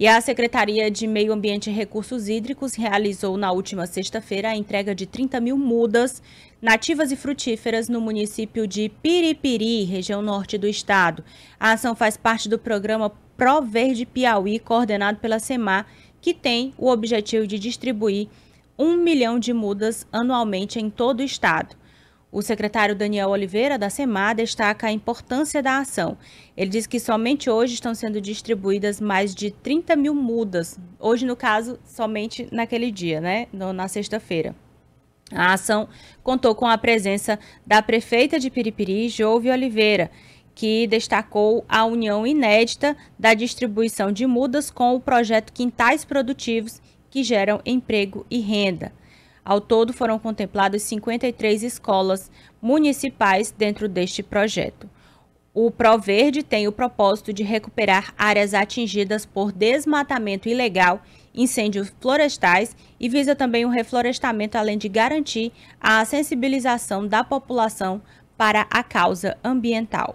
E a Secretaria de Meio Ambiente e Recursos Hídricos realizou na última sexta-feira a entrega de 30 mil mudas nativas e frutíferas no município de Piripiri, região norte do estado. A ação faz parte do programa Pro Verde Piauí, coordenado pela SEMAR, que tem o objetivo de distribuir um milhão de mudas anualmente em todo o estado. O secretário Daniel Oliveira da SEMA, destaca a importância da ação. Ele diz que somente hoje estão sendo distribuídas mais de 30 mil mudas. Hoje, no caso, somente naquele dia, né? No, na sexta-feira. A ação contou com a presença da prefeita de Piripiri, Jove Oliveira, que destacou a união inédita da distribuição de mudas com o projeto Quintais Produtivos, que geram emprego e renda. Ao todo, foram contempladas 53 escolas municipais dentro deste projeto. O Proverde tem o propósito de recuperar áreas atingidas por desmatamento ilegal, incêndios florestais e visa também o reflorestamento, além de garantir a sensibilização da população para a causa ambiental.